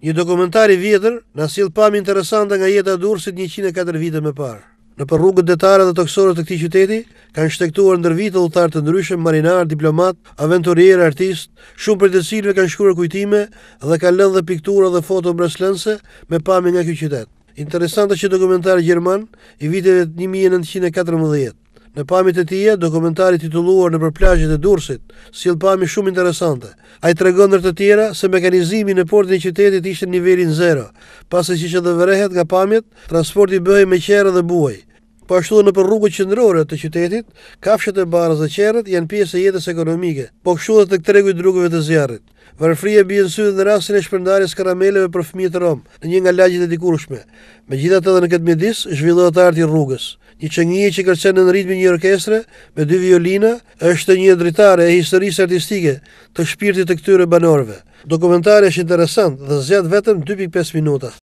Një dokumentari vjetër në asil pami interesanta nga jetë a 104 vite me parë. Në për rrugët detare dhe toksore të këti qyteti, kanë shtektuar ndër vitë dhe utarë të ndryshëm, marinar, diplomat, aventurier, artist, shumë për të cilve kanë shkurë kujtime dhe kanë lënë dhe piktura dhe foto mbreslense me pami nga kjo qytet. Interesanta që dokumentari Gjerman i vitëve 1914. Në pamit e tije, dokumentari tituluar në përplajgjit e dursit, si lë shumë interesante. A i tregon dërë të tjera se mekanizimi në portin e qytetit ishte në nivelin zero, pasë që që dhe vërehet nga pamit, transporti bëhe me qera dhe buaj po ashtu edhe nëpër rrugët qendrore të qytetit, kafshët e barrës dhe qerrët janë pjesë e jetës ekonomike, po kështu edhe tek tregu i drugëve të zjarrit. Varfria bie në sy në rastin e shpërndarjes karameleve për fëmijët rom, në një nga lagjet e dikurshme. Megjithatë edhe në këtë mjedis zhvillohet arti i rrugës. Një çngjie që kërcen në ritmin e një orkestre me dy violina është një dritare e historisë artistike të shpirtit të këtyre banorëve. Dokumentari është interesant dhe zgjat vetëm 2.5 minuta.